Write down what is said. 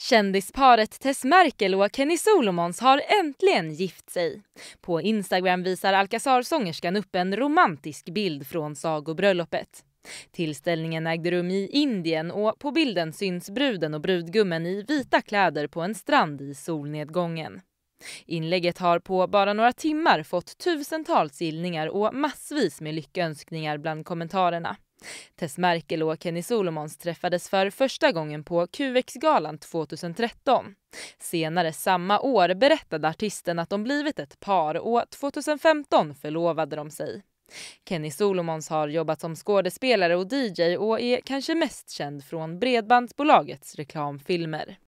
Kändisparet Tess Merkel och Kenny Solomons har äntligen gift sig. På Instagram visar Alcazar-sångerskan upp en romantisk bild från sagobröllopet. Tillställningen ägde rum i Indien och på bilden syns bruden och brudgummen i vita kläder på en strand i solnedgången. Inlägget har på bara några timmar fått tusentals gillningar och massvis med lyckönskningar bland kommentarerna. Tess Merkel och Kenny Solomons träffades för första gången på QX-galan 2013. Senare samma år berättade artisten att de blivit ett par och 2015 förlovade de sig. Kenny Solomons har jobbat som skådespelare och DJ och är kanske mest känd från Bredbandsbolagets reklamfilmer.